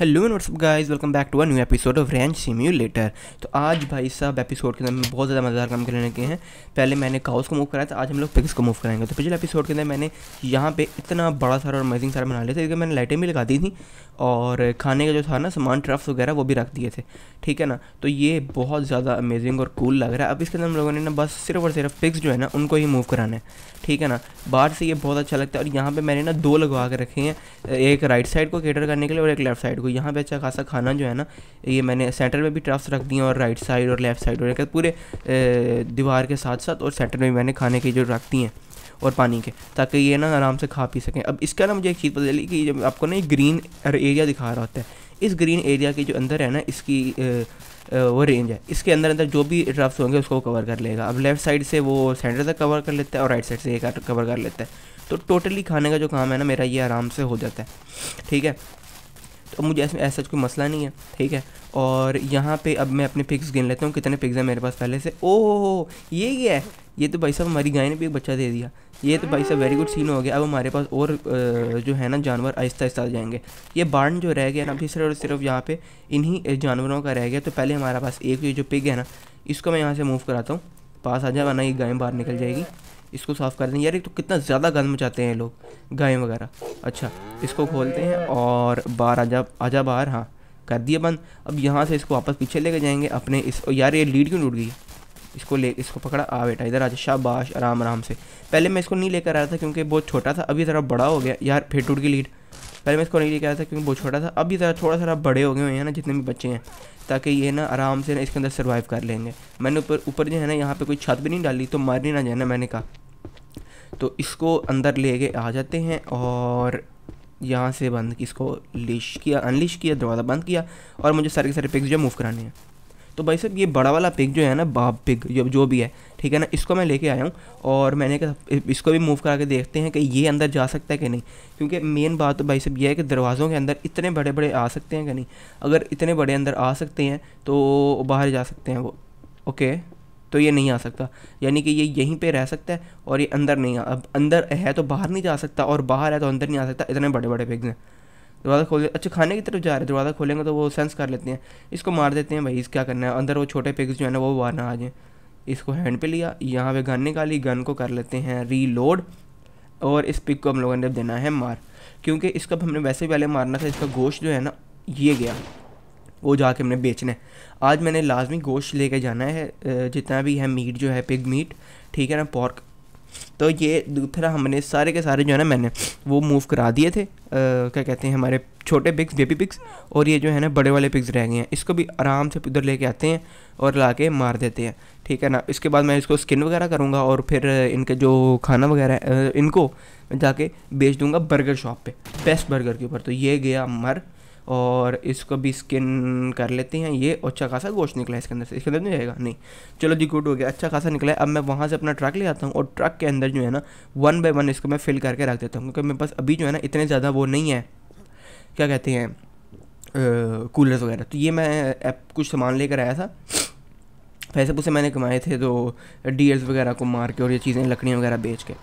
hello and what's up guys welcome back to a new episode of Ranch Simulator तो आज भाई साहब episode के अंदर में बहुत ज़्यादा मज़ेदार काम करने के हैं पहले मैंने काउस को मूव कराया था आज हम लोग पिक्स को मूव कराएंगे तो पिछले एपिसोड के अंदर मैंने यहाँ पे इतना बड़ा सारा और अमेजिंग सारा बना लिया था क्योंकि मैंने लाइटें भी लगा दी थी और खाने का जो था ना सामान ट्रफ्स वगैरह वो भी रख दिए थे ठीक है ना तो ये बहुत ज़्यादा अमेजिंग और कूल लग रहा है अब इसके अंदर हम लोगों ने ना बस सिर्फ और सिर्फ पिक्स जो है ना उनको ही मूव कराना है ठीक है ना बाहर से ये बहुत अच्छा लगता है और यहाँ पर मैंने ना दो लगवा के रखे हैं एक राइट साइड को केटर करने के लिए और एक लेफ्ट साइड को देखो यहाँ पे अच्छा खासा खाना जो है ना ये मैंने सेंटर में भी ट्रफ्स रख दिए और राइट साइड और लेफ्ट साइड और पूरे दीवार के साथ साथ और सेंटर में मैंने खाने की जो रख दी हैं और पानी के ताकि ये ना आराम से खा पी सकें अब इसका ना मुझे एक चीज़ पता चली कि जब आपको ना ये ग्रीन एरिया दिखा रहा होता है इस ग्रीन एरिया के जो अंदर है ना इसकी वो रेंज है इसके अंदर अंदर जो भी ड्राफ्ट होंगे उसको कवर कर लेगा अब लेफ्ट साइड से वो सेंटर तक कवर कर लेता है और राइट साइड से ये कवर कर लेता है तो टोटली खाने का जो काम है ना मेरा ये आराम से हो जाता है ठीक है तो मुझे ऐसा ऐसा कोई मसला नहीं है ठीक है और यहाँ पे अब मैं अपने पिक्स गिन लेता हूँ कितने पिक्स हैं मेरे पास पहले से ओ ये क्या है ये तो भाई साहब हमारी गाय ने भी एक बच्चा दे दिया ये तो भाई साहब वेरी गुड सीन हो गया अब हमारे पास और जो है ना जानवर आहिस्ता आहिस्ता आ जाएंगे ये बार्न जो रह गया ना अभी सिर्फ और सिर्फ यहाँ पे इन्हीं जानवरों का रह गया तो पहले हमारे पास एक ये जो पिग है ना इसको मैं यहाँ से मूव कराता हूँ पास आ जाए वरना ये गाय बाहर निकल जाएगी इसको साफ़ कर दें यार ये तो कितना ज़्यादा गंद मचाते हैं लोग गाय वगैरह अच्छा इसको खोलते हैं और बाहर आजा आजा बाहर हाँ कर दिया बंद अब यहाँ से इसको वापस पीछे लेके जाएंगे अपने इस यार ये लीड क्यों टूट गई इसको ले इसको पकड़ा आ बेटा इधर जा शाबाश आराम आराम से पहले मैं इसको नहीं लेकर आया था क्योंकि बहुत छोटा था अभी ज़रा बड़ा हो गया यार फिर टूट गई लीड पहले मैं इसको नहीं लेके रहा था क्योंकि बहुत छोटा था अभी ज़रा थोड़ा सा बड़े हो गए हैं ना जितने भी बच्चे हैं ताकि ये ना आराम से ना इसके अंदर सर्वाइव कर लेंगे मैंने ऊपर ऊपर जो है ना यहाँ पर कोई छत भी नहीं डाली तो मारने ना जाना मैंने कहा तो इसको अंदर ले के आ जाते हैं और यहाँ से बंद इसको लिश किया अनलिश किया दरवाज़ा बंद किया और मुझे सारे के सारे पिक्स जो मूव कराने हैं तो भाई साहब ये बड़ा वाला पिक जो है ना बाप पिक जो जो भी है ठीक है ना इसको मैं लेके आया हूँ और मैंने कहा इसको भी मूव करा के देखते हैं कि ये अंदर जा सकता है कि नहीं क्योंकि मेन बात तो भाई साहब ये है कि दरवाज़ों के अंदर इतने बड़े बड़े आ सकते हैं कि नहीं अगर इतने बड़े अंदर आ सकते हैं तो बाहर जा सकते हैं वो ओके तो ये नहीं आ सकता यानी कि ये यहीं पे रह सकता है और ये अंदर नहीं आ अब अंदर है तो बाहर नहीं जा सकता और बाहर है तो अंदर नहीं आ सकता इतने बड़े बड़े पिग्स हैं दरवाज़ा खोल अच्छा खाने की तरफ जा रहे हैं दरवाज़ा खोलेंगे तो वो सेंस कर लेते हैं इसको मार देते हैं भाई इस क्या करना है अंदर वो छोटे पिग्स जो है ना वो बाहर ना आ जाएँ इसको हैंड पे लिया यहाँ पे गन निकाली गन को कर लेते हैं रीलोड और इस पिक को हम लोगों ने देना है मार क्योंकि इसका हमने वैसे पहले मारना था इसका गोश्त जो है ना ये गया वो जाके हमने बेचना है आज मैंने लाजमी गोश्त लेके जाना है जितना भी है मीट जो है पिग मीट ठीक है ना पॉर्क तो ये दूसरा हमने सारे के सारे जो है ना मैंने वो मूव करा दिए थे आ, क्या कहते हैं हमारे छोटे पिक्स बेबी पिक्स और ये जो है ना बड़े वाले पिक्स रह गए हैं इसको भी आराम से उधर लेके आते हैं और ला के मार देते हैं ठीक है ना इसके बाद मैं इसको स्किन वगैरह करूँगा और फिर इनके जो खाना वगैरह इनको जाके बेच दूँगा बर्गर शॉप पर बेस्ट बर्गर के ऊपर तो ये गया मर और इसको भी स्किन कर लेते हैं ये अच्छा खासा गोश्त निकला है इसके अंदर से इसके अंदर नहीं जाएगा नहीं चलो जी गुड हो गया अच्छा खासा निकला है अब मैं वहाँ से अपना ट्रक ले आता हूँ और ट्रक के अंदर जो है ना वन बाय वन इसको मैं फिल करके रख देता हूँ क्योंकि मेरे पास अभी जो है ना इतने ज़्यादा वो नहीं है क्या कहते हैं कूलर्स वगैरह तो ये मैं कुछ सामान लेकर आया था पैसे पुसे मैंने कमाए थे तो डील्स वगैरह को मार के और ये चीज़ें लकड़ियाँ वगैरह बेच के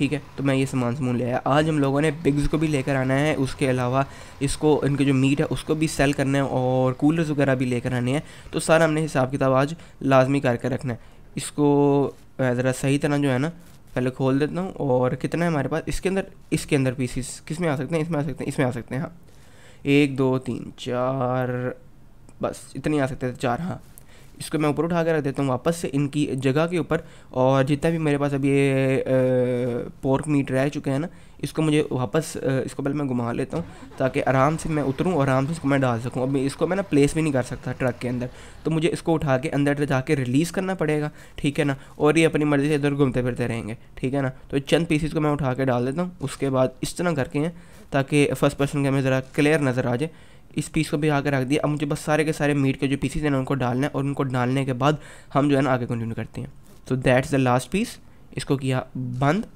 ठीक है तो मैं ये सामान सामान ले आया आज हम लोगों ने बिग्स को भी लेकर आना है उसके अलावा इसको इनके जो मीट है उसको भी सेल करना है और कूलर्स वगैरह भी लेकर आने हैं तो सारा हमने हिसाब किताब आज लाजमी करके रखना है इसको ज़रा सही तरह जो है ना पहले खोल देता हूँ और कितना है हमारे पास इसके अंदर इसके अंदर पीसीस किस में आ सकते हैं इसमें आ सकते हैं इसमें आ सकते हैं हाँ एक दो तीन चार बस इतने आ सकते थे चार हाँ इसको मैं ऊपर उठा के रख देता हूँ वापस से इनकी जगह के ऊपर और जितना भी मेरे पास अभी ये पोर्क मीट रह चुके हैं ना इसको मुझे वापस इसको पहले मैं घुमा लेता हूँ ताकि आराम से मैं उतरूँ और आराम से इसको मैं डाल सकूँ अब इसको मैं ना प्लेस भी नहीं कर सकता ट्रक के अंदर तो मुझे इसको उठा के अंदर जाके रिलीज़ करना पड़ेगा ठीक है ना और ये अपनी मर्ज़ी से इधर घूमते फिरते रहेंगे ठीक है ना तो चंद पीसीस को मैं उठा के डाल देता हूँ उसके बाद इस तरह करके हैं ताकि फर्स्ट पर्सन का हमें ज़रा क्लियर नज़र आ जाए इस पीस को भी आगे रख दिया अब मुझे बस सारे के सारे मीट के जो पीसीज हैं उनको डालना है और उनको डालने के बाद हम जो है ना आगे कंटिन्यू करते हैं तो दैट्स द लास्ट पीस इसको किया बंद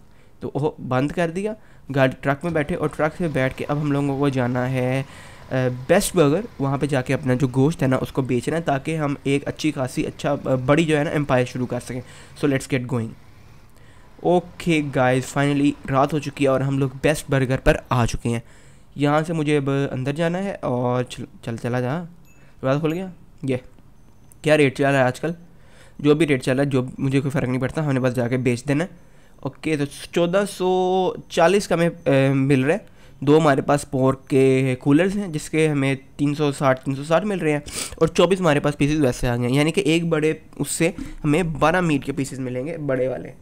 तो वो बंद कर दिया गाड़ी ट्रक में बैठे और ट्रक से बैठ के अब हम लोगों को जाना है बेस्ट बर्गर वहाँ पे जाके अपना जो गोश्त है ना उसको बेचना है ताकि हम एक अच्छी खासी अच्छा बड़ी जो है ना एम्पायर शुरू कर सकें so let's get going okay guys finally रात हो चुकी है और हम लोग बेस्ट बर्गर पर आ चुके हैं यहाँ से मुझे अब अंदर जाना है और चल चल चला जा रात खुल गया ये क्या रेट चल रहा है आजकल जो भी रेट चल रहा है जो मुझे कोई फ़र्क नहीं पड़ता हमने बस जाके बेच देना ओके तो चौदह सौ चालीस का हमें मिल रहा है दो हमारे पास पोर्क के कूलर्स हैं जिसके हमें तीन सौ साठ तीन सौ साठ मिल रहे हैं और चौबीस हमारे पास पीसेज वैसे आ गए हैं यानी कि एक बड़े उससे हमें बारह मीट के पीसेज मिलेंगे बड़े वाले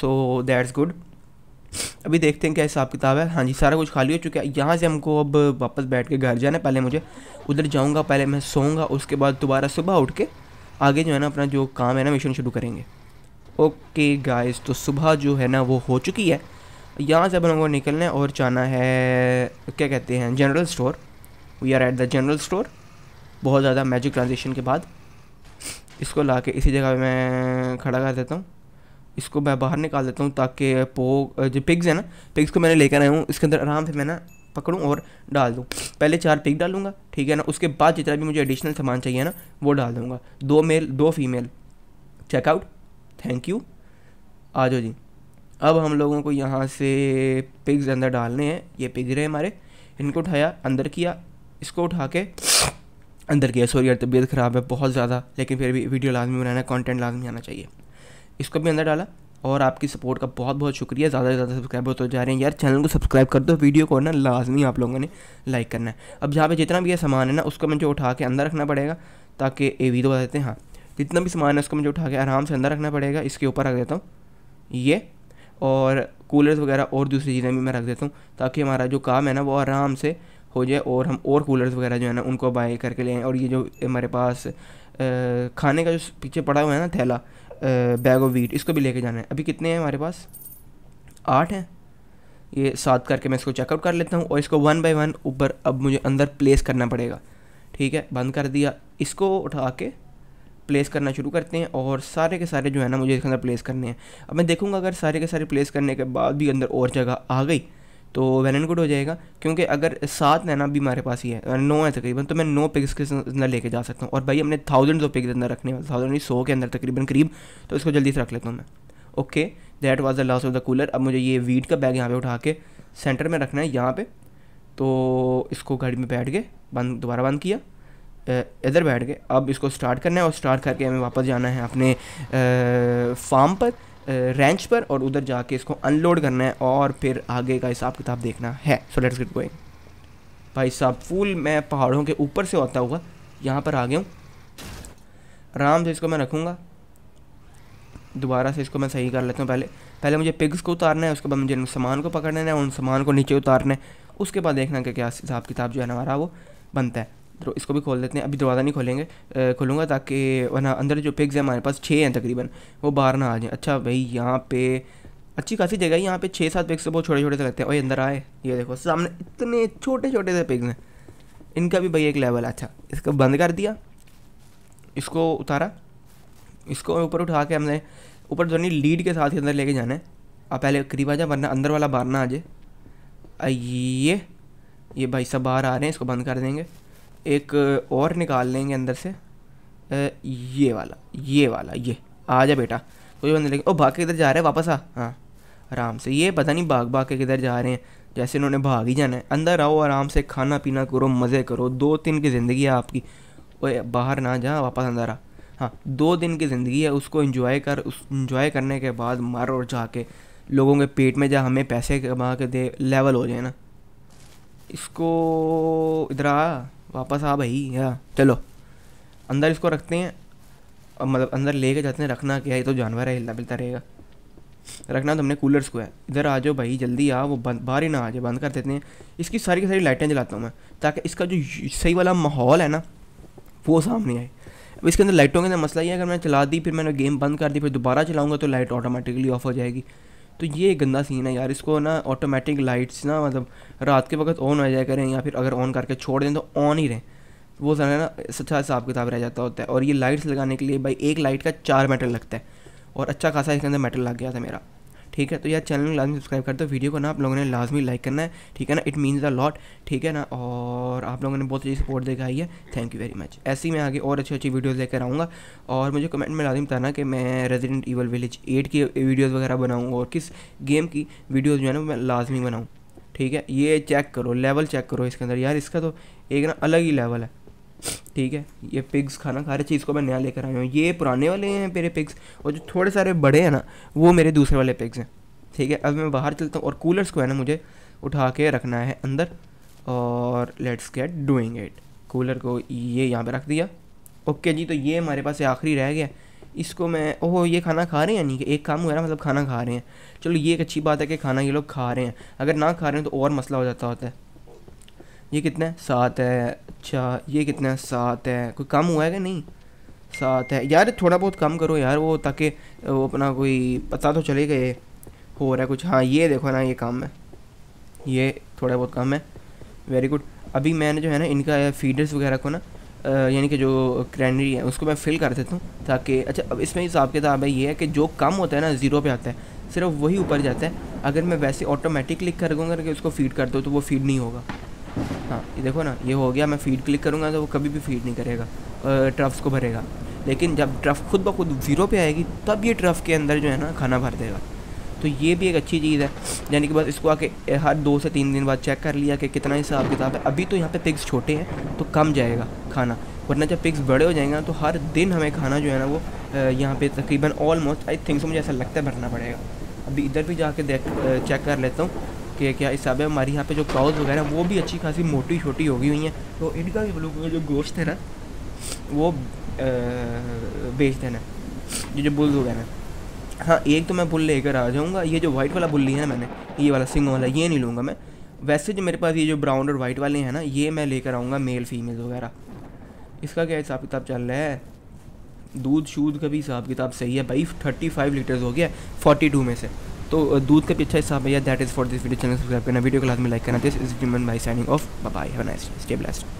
सो दैट्स गुड अभी देखते हैं क्या हिसाब किताब है हाँ जी सारा कुछ खाली हो चुका है यहाँ से हमको अब वापस बैठ के घर जाना है पहले मुझे उधर जाऊँगा पहले मैं सोऊंगा उसके बाद दोबारा सुबह उठ के आगे जो है ना अपना जो काम है ना मिशन शुरू करेंगे ओके गाइस तो सुबह जो है ना वो हो चुकी है यहाँ से अपन को निकलना है और जाना है क्या कहते हैं general store we are at the general store बहुत ज़्यादा मैजिक ट्रांजेक्शन के बाद इसको ला के इसी जगह मैं खड़ा कर देता हूँ इसको मैं बाहर निकाल देता हूँ ताकि पो जो पिग्स है ना पिग्स को मैंने लेकर आया हूँ इसके अंदर आराम से मैं ना पकड़ूँ और डाल दूँ पहले चार पिग डालूंगा ठीक है ना उसके बाद जितना भी मुझे एडिशनल सामान चाहिए ना वो डाल दूँगा दो मेल दो फीमेल चेकआउट थैंक यू आ जाओ जी अब हम लोगों को यहाँ से पिग्स अंदर डालने हैं ये पिग रहे हमारे इनको उठाया अंदर किया इसको उठा के अंदर किया सॉरी यार तबीयत ख़राब है बहुत ज़्यादा लेकिन फिर भी वीडियो लाजमी बनाना कंटेंट लाजमी आना चाहिए इसको भी अंदर डाला और आपकी सपोर्ट का बहुत बहुत शुक्रिया ज़्यादा से ज़्यादा सब्सक्राइबर होते जा रहे हैं यार चैनल को सब्सक्राइब कर दो वीडियो को ना लाजमी आप लोगों ने लाइक करना है अब जहाँ पे जितना भी ये सामान है ना उसको मुझे उठा के अंदर रखना पड़ेगा ताकि ए वी तो बता देते हैं हाँ जितना भी सामान है उसको मुझे उठा के आराम से अंदर रखना पड़ेगा इसके ऊपर रख देता हूँ ये और कूलर्स वगैरह और दूसरी चीज़ें भी मैं रख देता हूँ ताकि हमारा जो काम है ना वो आराम से हो जाए और हम और कूलर्स वगैरह जो है ना उनको बाय करके लें और ये जो हमारे पास खाने का जो पीछे पड़ा हुआ है ना थैला बैग ऑफ वीट इसको भी लेके जाना है अभी कितने हैं हमारे पास आठ हैं ये सात करके मैं इसको चेकआउट कर लेता हूँ और इसको वन बाय वन ऊपर अब मुझे अंदर प्लेस करना पड़ेगा ठीक है बंद कर दिया इसको उठा के प्लेस करना शुरू करते हैं और सारे के सारे जो है ना मुझे इसके अंदर प्लेस करने हैं अब मैं देखूँगा अगर सारे के सारे प्लेस करने के बाद भी अंदर और जगह आ गई तो वेन एंड गुड हो जाएगा क्योंकि अगर सात नैना भी हमारे पास ही है नौ है तकरीबन तो मैं नौ पिग्स के अंदर लेके जा सकता हूँ और भाई हमने थाउज़ेंड ऑफ पिग्स अंदर रखने वाले थाउजेंड सौ के अंदर तकरीबन करीब तो इसको जल्दी से रख लेता हूँ मैं okay that was the last of the cooler अब मुझे ये वीट का बैग यहाँ पे उठा के सेंटर में रखना है यहाँ पर तो इसको गाड़ी में बैठ के बंद दोबारा बंद किया इधर बैठ के अब इसको स्टार्ट करना है और स्टार्ट करके हमें वापस जाना है अपने फार्म पर रेंच पर और उधर जाके इसको अनलोड करना है और फिर आगे का हिसाब किताब देखना है सो लेट्स गेट गोइंग भाई साहब फूल मैं पहाड़ों के ऊपर से होता हुआ यहाँ पर आ गया हूँ आराम से इसको मैं रखूँगा दोबारा से इसको मैं सही कर लेता हूँ पहले पहले मुझे पिग्स को उतारना है उसके बाद मुझे सामान को पकड़ना है उन सामान को नीचे उतारना है उसके बाद देखना कि क्या हिसाब किताब जो है हमारा वो बनता है तो इसको भी खोल देते हैं अभी दरवाज़ा नहीं खोलेंगे खोलूँगा ताकि वरना अंदर जो पिग्स हैं हमारे पास छः हैं तकरीबन वो बाहर ना आ जाए अच्छा भाई यहाँ पे अच्छी खासी जगह है यहाँ पे छः सात पिग्स तो बहुत छोटे छोटे से लगते हैं और अंदर आए ये देखो सामने इतने छोटे छोटे से पिग्स हैं इनका भी भाई एक लेवल अच्छा इसको बंद कर दिया इसको उतारा इसको ऊपर उठा के हमने ऊपर जो तो नहीं लीड के साथ ही अंदर लेके जाना है आप पहले करीब आ जाए वरना अंदर वाला बाहर ना आ जाए आइए ये भाई सब बाहर आ रहे हैं इसको बंद कर देंगे एक और निकाल लेंगे अंदर से ये वाला ये वाला ये आ जा बेटा कोई बंदे लेकिन ओ भाग के किधर जा रहे हैं वापस आ हाँ आराम से ये पता नहीं भाग भाग के किधर जा रहे हैं जैसे इन्होंने भाग ही जाना है अंदर आओ आराम से खाना पीना करो मज़े करो दो दिन की ज़िंदगी है आपकी ओए बाहर ना जा वापस अंदर आ हाँ दो दिन की ज़िंदगी है उसको इंजॉय कर उस इंजॉय करने के बाद मर और जाके लोगों के पेट में जा हमें पैसे कमा के दे लेवल हो जाए ना इसको इधर आ वापस आ भाई या चलो अंदर इसको रखते हैं और मतलब अंदर ले के जाते हैं रखना क्या है तो जानवर है हिलता पिलता रहेगा रखना तो हमने कूलर्स को है इधर आ जाओ भाई जल्दी आ वो बंद बाहर ही ना आ जाए बंद कर देते हैं इसकी सारी की सारी लाइटें जलाता हूँ मैं ताकि इसका जो सही वाला माहौल है ना वो सामने आए अब इसके अंदर लाइटों के अंदर मसला ये है अगर मैंने चला दी फिर मैंने गेम बंद कर दी फिर दोबारा चलाऊँगा तो लाइट ऑटोमेटिकली ऑफ हो जाएगी तो ये गंदा सीन है यार इसको ना ऑटोमेटिक लाइट्स ना मतलब रात के वक्त ऑन हो जाया करें या फिर अगर ऑन करके छोड़ दें तो ऑन ही रहें वो सारा ना अच्छा हिसाब किताब रह जाता होता है और ये लाइट्स लगाने के लिए भाई एक लाइट का चार मेटल लगता है और अच्छा खासा इसके अंदर मेटल लग गया था मेरा ठीक है तो यार चैनल लाजमी सब्सक्राइब कर दो वीडियो को ना आप लोगों ने लाजमी लाइक करना है ठीक है ना इट मीन्स अ लॉट ठीक है ना और आप लोगों ने बहुत अच्छी सपोर्ट दिखाई है थैंक यू वेरी मच ऐसी मैं आगे और अच्छी अच्छी वीडियोज़ लेकर आऊँगा और मुझे कमेंट में लाजमी बताना कि मैं रेजिडेंट ईवल विलेज एट की वीडियोज़ वगैरह बनाऊँ और किस गेम की वीडियोज़ जो है ना मैं लाजमी बनाऊँ ठीक है ये चेक करो लेवल चेक करो इसके अंदर यार इसका तो एक ना अलग ही लेवल है ठीक है ये पिग्स खाना खा रहे चीज़ को मैं नया लेकर आया हूँ ये पुराने वाले हैं मेरे पिग्स और जो थोड़े सारे बड़े हैं ना वो मेरे दूसरे वाले पिग्स हैं ठीक है अब मैं बाहर चलता हूँ और कूलर्स को है ना मुझे उठा के रखना है अंदर और let's get doing it cooler को ये यहाँ पर रख दिया ओके जी तो ये हमारे पास आखिरी रह गया इसको मैं ओह ये खाना खा रहे हैं यानी कि एक काम हुआ ना मतलब खाना खा रहे हैं चलो ये एक अच्छी बात है कि खाना ये लोग खा रहे हैं अगर ना खा रहे हैं तो और मसला हो जाता होता है ये कितना है सात है अच्छा ये कितना है सात है कोई कम हुआ है कि नहीं सात है यार थोड़ा बहुत कम करो यार वो ताकि वो अपना कोई पता तो चले गए हो रहा है कुछ हाँ ये देखो ना ये कम है ये थोड़ा बहुत कम है वेरी गुड अभी मैंने जो है ना इनका फीडर्स वगैरह को ना यानी कि जो क्रैनरी है उसको मैं फिल कर देता हूँ ताकि अच्छा अब इसमें हिसाब किताब है ये है कि जो कम होता है ना ज़ीरो पे आता है सिर्फ वही ऊपर जाता है अगर मैं वैसे ऑटोमेटिक क्लिक कर दूँगा कि उसको फीड कर दो तो वो फीड नहीं होगा हाँ ये देखो ना ये हो गया मैं फीड क्लिक करूँगा तो वो कभी भी फीड नहीं करेगा ट्रफ्स को भरेगा लेकिन जब ट्रफ खुद ब खुद ज़ीरो पे आएगी तब ये ट्रफ के अंदर जो है ना खाना भर देगा तो ये भी एक अच्छी चीज़ है यानी कि बस इसको आके हर दो से तीन दिन बाद चेक कर लिया कि कितना हिसाब किताब है अभी तो यहाँ पे पिग्स छोटे हैं तो कम जाएगा खाना वरना जब पिग्स बड़े हो जाएंगे तो हर दिन हमें खाना जो है ना वो यहाँ पे तकरीबन ऑलमोस्ट आई थिंक मुझे ऐसा लगता है भरना पड़ेगा अभी इधर भी जाके देख चेक कर लेता हूँ के क्या हिसाब है हमारी यहाँ पे जो काउज वगैरह वो भी अच्छी खासी मोटी छोटी हो गई हुई हैं तो इनका भी लोगों का जो गोश्त है ना वो बेच देना ये जो बुल्स वगैरह हाँ एक तो मैं बुल लेकर आ जाऊँगा ये जो वाइट वाला बुल है है मैंने ये वाला सिंग वाला ये नहीं लूँगा मैं वैसे जो मेरे पास ये जो ब्राउन और वाइट वाले हैं ना ये मैं लेकर आऊँगा मेल फीमेल वगैरह इसका क्या हिसाब किताब चल रहा है दूध शूद का भी हिसाब किताब सही है भाई थर्टी फाइव लीटर्स हो गया फोर्टी टू में से तो दूध का भी अच्छा हिसाब है that is for this video channel subscribe करना वीडियो क्लास में लाइक करना दिस इज विमन बाई signing off bye have nice stay blessed